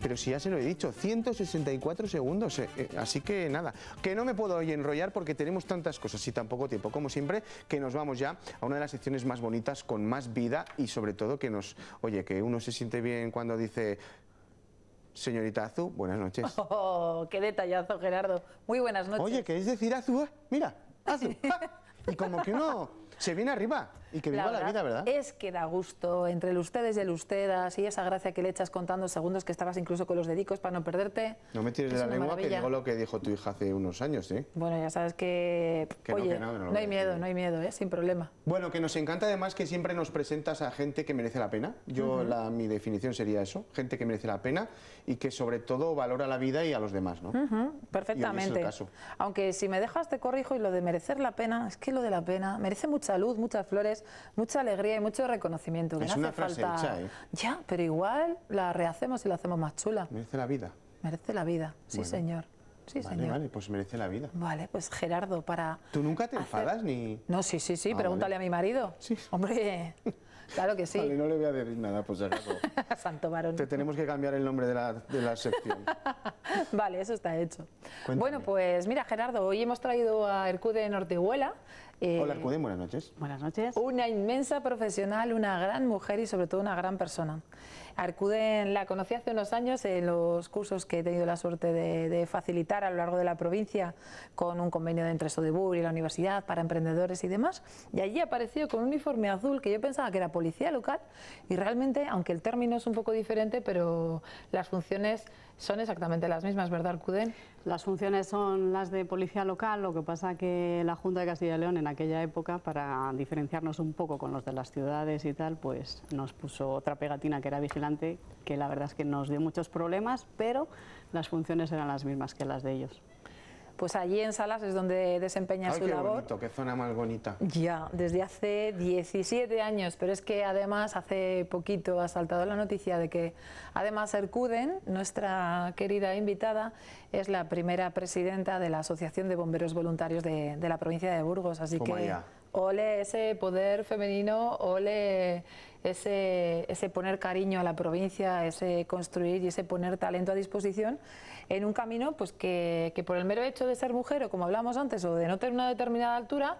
Pero si ya se lo he dicho, 164 segundos. Eh, eh, así que nada, que no me puedo enrollar porque tenemos tantas cosas y tan poco tiempo. Como siempre, que nos vamos ya a una de las secciones más bonitas, con más vida y sobre todo que nos... Oye, que uno se siente bien cuando dice... Señorita Azu, buenas noches. Oh, ¡Qué detallazo, Gerardo! Muy buenas noches. Oye, ¿queréis decir Azu? Eh, mira, Azu. y como que uno se viene arriba. Y que viva la, vida, ¿verdad? Es que da gusto entre el ustedes y el ustedas y esa gracia que le echas contando segundos que estabas incluso con los dedicos para no perderte. No me tires de la lengua que digo lo que dijo tu hija hace unos años, ¿sí? Bueno, ya sabes que... Oye, no, hay miedo, no hay miedo, ¿eh? sin problema. Bueno, que nos encanta además que siempre nos presentas a gente que merece la pena. Yo, la, mi definición sería eso, gente que merece la pena y que sobre todo valora la vida y a los demás, ¿no? Perfectamente. caso. Aunque si me dejas de corrijo y lo de merecer la pena, es que lo de la pena merece mucha luz, muchas flores mucha alegría y mucho reconocimiento. es una hace frase falta... hecha, ¿eh? Ya, pero igual la rehacemos y la hacemos más chula. Merece la vida. Merece la vida, sí señor. Sí, vale, señor. vale, pues merece la vida. Vale, pues Gerardo, para... ¿Tú nunca te enfadas ni...? No, sí, sí, sí, ah, pregúntale a mi marido. Sí. Hombre, claro que sí. Vale, no le voy a decir nada, pues ya Santo varón. Te tenemos que cambiar el nombre de la, de la sección. vale, eso está hecho. Bueno, pues mira, Gerardo, hoy hemos traído a Hercude Nortehuela, eh, Hola, Arcuden, buenas noches. Buenas noches. Una inmensa profesional, una gran mujer y sobre todo una gran persona. Arcuden la conocí hace unos años en los cursos que he tenido la suerte de, facilitar a lo largo de la provincia con un convenio de entre Sodebur y la universidad para emprendedores y demás. Y allí apareció con un uniforme azul que yo pensaba que era policía local y realmente, aunque el término es un poco diferente, pero las funciones son exactamente las mismas, ¿verdad, Arcuden? Las funciones son las de policía local, lo que pasa que la Junta de Castilla y León en aquella época, para diferenciarnos un poco con los de las ciudades y tal, pues nos puso otra pegatina que era vigilante, que la verdad es que nos dio muchos problemas, pero las funciones eran las mismas que las de ellos pues allí en Salas es donde desempeña su qué labor. Bonito, qué zona más bonita. Ya, desde hace 17 años, pero es que además hace poquito ha saltado la noticia de que además Ercuden, nuestra querida invitada, es la primera presidenta de la Asociación de Bomberos Voluntarios de, la provincia de Burgos, así que ole ese poder femenino, ole ese, ese poner cariño a la provincia, ese construir y ese poner talento a disposición en un camino pues que, que por el mero hecho de ser mujer o como hablábamos antes o de no tener una determinada altura,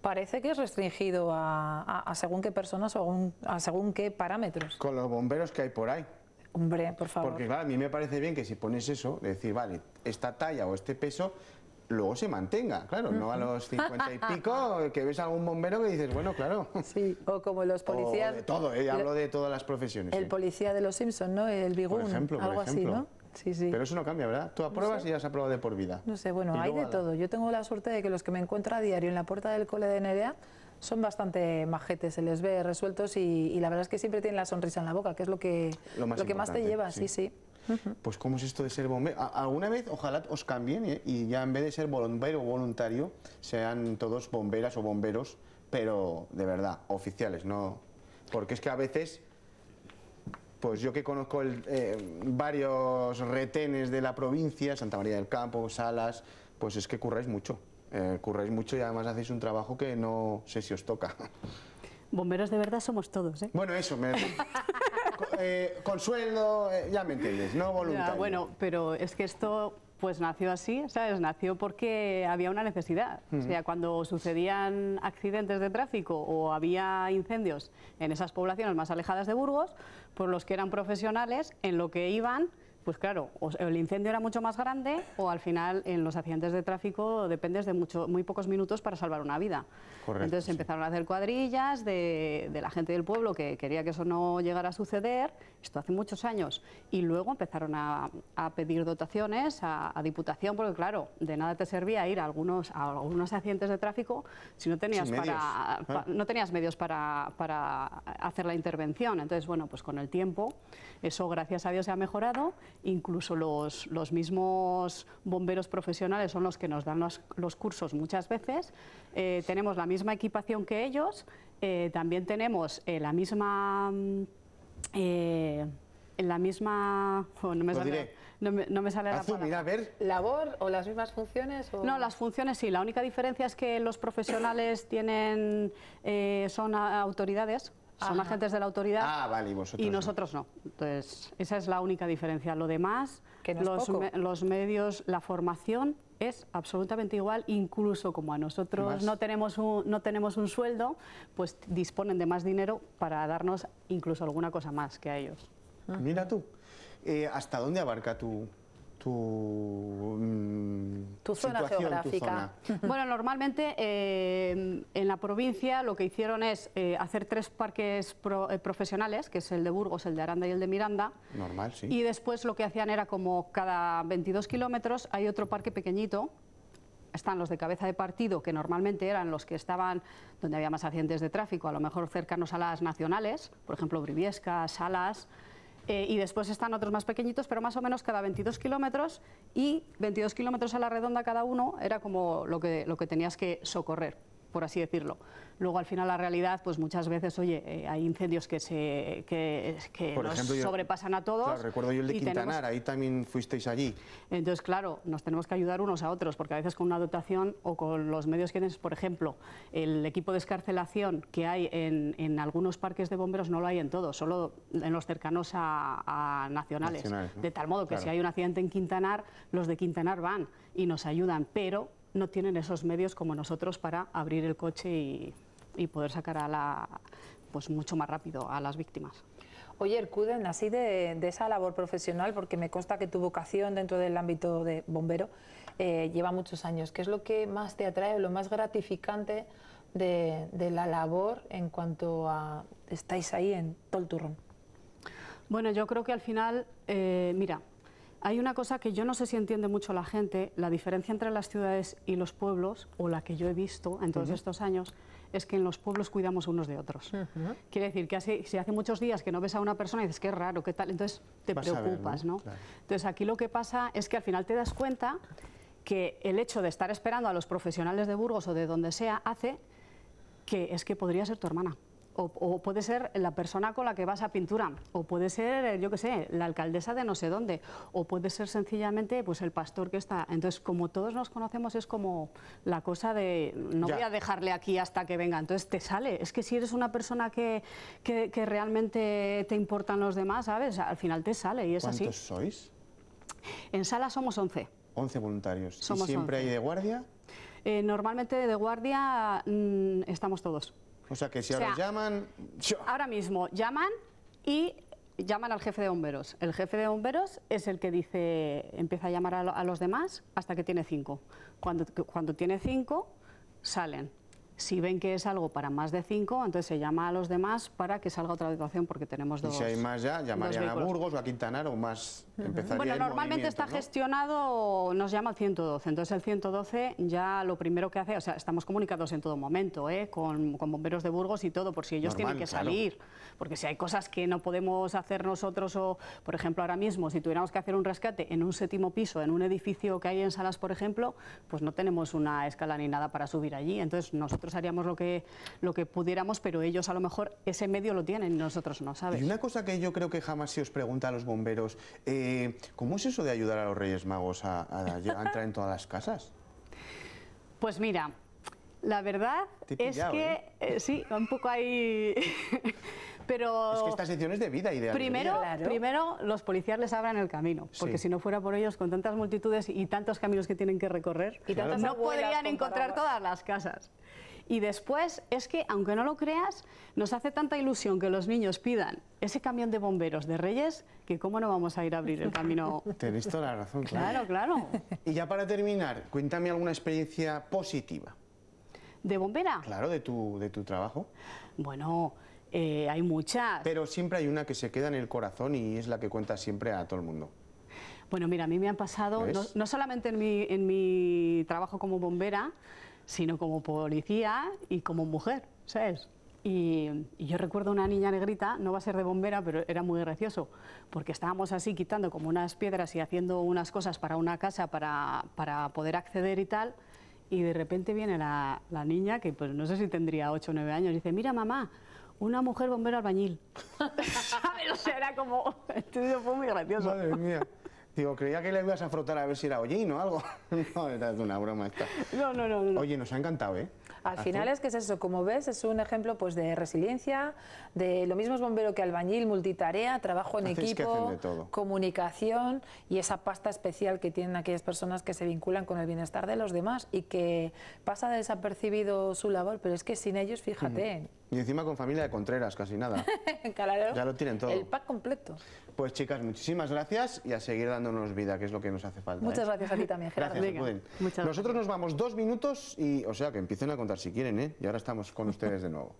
parece que es restringido a, según qué personas o a según qué parámetros. Con los bomberos que hay por ahí. Hombre, por favor. Porque claro, a mí me parece bien que si pones eso, decir, vale, esta talla o este peso, luego se mantenga, claro, no a los cincuenta y pico que ves a un bombero que dices, bueno, claro. Sí, o como los policías... O de todo, ¿eh? hablo de todas las profesiones. El eh. policía de los Simpsons, ¿no? El bigún, algo así, ¿no? Sí, sí. Pero eso no cambia, ¿verdad? Tú apruebas y ya se aprobado de por vida. No sé, bueno, hay de todo. Yo tengo la suerte de que los que me encuentro a diario en la puerta del cole de Nerea son bastante majetes, se les ve resueltos y, la verdad es que siempre tienen la sonrisa en la boca, que es lo que, lo más, que más te lleva, sí. sí. Pues cómo es esto de ser bombero. Alguna vez ojalá os cambien ¿eh? y ya en vez de ser bombero o voluntario sean todos bomberas o bomberos, pero de verdad, oficiales, no... Porque es que a veces pues yo que conozco eh, varios retenes de la provincia, Santa María del Campo, Salas, pues es que curráis mucho. Eh, curráis mucho y además hacéis un trabajo que no sé si os toca. Bomberos de verdad somos todos, ¿eh? Bueno, eso. Me... eh, con sueldo, eh, ya me entiendes, no voluntario. bueno, pero es que esto pues nació así, ¿sabes? Nació porque había una necesidad. O sea, cuando sucedían accidentes de tráfico o había incendios en esas poblaciones más alejadas de Burgos, por los que eran profesionales, en lo que iban pues claro, o el incendio era mucho más grande o al final en los accidentes de tráfico dependes de mucho, muy pocos minutos para salvar una vida. Entonces empezaron a hacer cuadrillas de, la gente del pueblo que quería que eso no llegara a suceder, esto hace muchos años, y luego empezaron a, pedir dotaciones a, diputación, porque claro, de nada te servía ir a algunos, a algunos accidentes de tráfico si no tenías, para, no tenías medios para, para hacer la intervención. Entonces, bueno, pues con el tiempo eso gracias a Dios se ha mejorado incluso los, los mismos bomberos profesionales son los que nos dan los, cursos muchas veces, eh, tenemos la misma equipación que ellos, eh, también tenemos eh, la misma... Mm, la misma... no me sale, No me, sale la ¿Labor o las mismas funciones? No, las funciones sí. La única diferencia es que los profesionales tienen, son autoridades son ah, agentes de la autoridad ah, y, nosotros no. Entonces, esa es la única diferencia. Lo demás, los, medios, la formación es absolutamente igual, incluso como a nosotros no tenemos, un, no tenemos un sueldo, pues disponen de más dinero para darnos incluso alguna cosa más que a ellos. Mira tú, eh, ¿hasta dónde abarca tu, Mm, tu, zona geográfica. Bueno, normalmente eh, en la provincia lo que hicieron es eh, hacer tres parques eh, profesionales, que es el de Burgos, el de Aranda y el de Miranda. Normal, sí. Y después lo que hacían era como cada 22 kilómetros hay otro parque pequeñito están los de cabeza de partido, que normalmente eran los que estaban donde había más accidentes de tráfico, a lo mejor cercanos a las nacionales, por ejemplo, Briviesca, Salas, eh, y después están otros más pequeñitos, pero más o menos cada 22 kilómetros y 22 kilómetros a la redonda cada uno era como lo que, lo que tenías que socorrer por así decirlo. Luego, al final, la realidad, pues muchas veces, oye, eh, hay incendios que, se, que, nos sobrepasan a todos. recuerdo yo el de Quintanar, ahí también fuisteis allí. Entonces, claro, nos tenemos que ayudar unos a otros, porque a veces con una dotación o con los medios que tienes, por ejemplo, el equipo de escarcelación que hay en, algunos parques de bomberos no lo hay en todos, solo en los cercanos a, nacionales. De tal modo que si hay un accidente en Quintanar, los de Quintanar van y nos ayudan, pero no tienen esos medios como nosotros para abrir el coche y, poder sacar a la, pues mucho más rápido a las víctimas. Oye, Erkuden, así de, esa labor profesional, porque me consta que tu vocación dentro del ámbito de bombero eh, lleva muchos años, ¿qué es lo que más te atrae lo más gratificante de, la labor en cuanto a estáis ahí en todo Bueno, yo creo que al final, eh, mira, hay una cosa que yo no sé si entiende mucho la gente, la diferencia entre las ciudades y los pueblos, o la que yo he visto en todos estos años, es que en los pueblos cuidamos unos de otros. Quiere decir que si hace muchos días que no ves a una persona y dices, qué raro, qué tal, entonces te preocupas, ¿no? Entonces aquí lo que pasa es que al final te das cuenta que el hecho de estar esperando a los profesionales de Burgos o de donde sea hace que es que podría ser tu hermana o, puede ser la persona con la que vas a pintura, o puede ser, eh, yo qué sé, la alcaldesa de no sé dónde, o puede ser sencillamente pues el pastor que está. Entonces, como todos nos conocemos, es como la cosa de no voy a dejarle aquí hasta que venga. Entonces te sale. Es que si eres una persona que, realmente te importan los demás, ¿sabes? Al final te sale y es así. ¿Cuántos sois? En sala somos 11. 11 voluntarios. Somos ¿Y siempre hay de guardia? Eh, normalmente de guardia mm, estamos todos. O sea que si ahora llaman... Ahora mismo llaman y llaman al jefe de bomberos. El jefe de bomberos es el que dice, empieza a llamar a, los demás hasta que tiene cinco. Cuando, cuando tiene cinco, salen. Si ven que es algo para más de cinco, entonces se llama a los demás para que salga otra situación porque tenemos dos. si hay más ya, llamarían a Burgos o a Quintana o más. Bueno, normalmente está gestionado, nos llama el 112. Entonces el 112 ya lo primero que hace, o sea, estamos comunicados en todo momento, ¿eh? con, bomberos de Burgos y todo, por si ellos tienen que salir. Porque si hay cosas que no podemos hacer nosotros, o por ejemplo ahora mismo, si tuviéramos que hacer un rescate en un séptimo piso, en un edificio que hay en Salas, por ejemplo, pues no tenemos una escala ni nada para subir allí. Entonces nosotros haríamos lo que, lo que pudiéramos, pero ellos a lo mejor ese medio lo tienen y nosotros no, ¿sabes? Y una cosa que yo creo que jamás se os pregunta a los bomberos, eh, ¿cómo es eso de ayudar a los Reyes Magos a, entrar en todas las casas? Pues mira, la verdad es que ¿eh? Eh, sí, un poco ahí. Pero es que esta sección de vida y primero, primero los policías les abran el camino, porque si no fuera por ellos, con tantas multitudes y tantos caminos que tienen que recorrer, no podrían encontrar todas las casas. Y después es que, aunque no lo creas, nos hace tanta ilusión que los niños pidan ese camión de bomberos de Reyes que cómo no vamos a ir a abrir el camino. Tenéis toda la razón, claro. Claro, Y ya para terminar, cuéntame alguna experiencia positiva. ¿De bombera? Claro, de tu, de tu trabajo. Bueno, eh, hay muchas. Pero siempre hay una que se queda en el corazón y es la que cuenta siempre a todo el mundo. Bueno, mira, a mí me han pasado, no, solamente en mi, en mi trabajo como bombera, sino como policía y como mujer, ¿sabes? Y, yo recuerdo una niña negrita, no va a ser de bombera, pero era muy gracioso, porque estábamos así quitando como unas piedras y haciendo unas cosas para una casa para, poder acceder y tal, y de repente viene la, niña, que pues no sé si tendría 8 o 9 años, y dice, mira mamá, una mujer bombero albañil. ¿Sabes? O sea, era como... Entonces fue muy gracioso creía que le ibas a frotar a ver si era hollín o algo. no, era una broma esta. No, no, no, Oye, nos ha encantado, ¿eh? Al ¿Ah, final es que es eso, como ves, es un ejemplo pues de resiliencia, de lo mismo es bombero que albañil, multitarea, trabajo en equipo, comunicación y esa pasta especial que tienen aquellas personas que se vinculan con el bienestar de los demás y que pasa desapercibido su labor, pero es que sin ellos, fíjate, y encima con familia de Contreras, casi nada. Ya lo tienen todo. El pack completo. Pues chicas, muchísimas gracias y a seguir dándonos vida, que es lo que nos hace falta. Muchas ¿eh? gracias a ti también, Gerardo. Gracias, Nosotros nos vamos dos minutos y, o sea, que empiecen a contar si quieren, ¿eh? Y ahora estamos con ustedes de nuevo.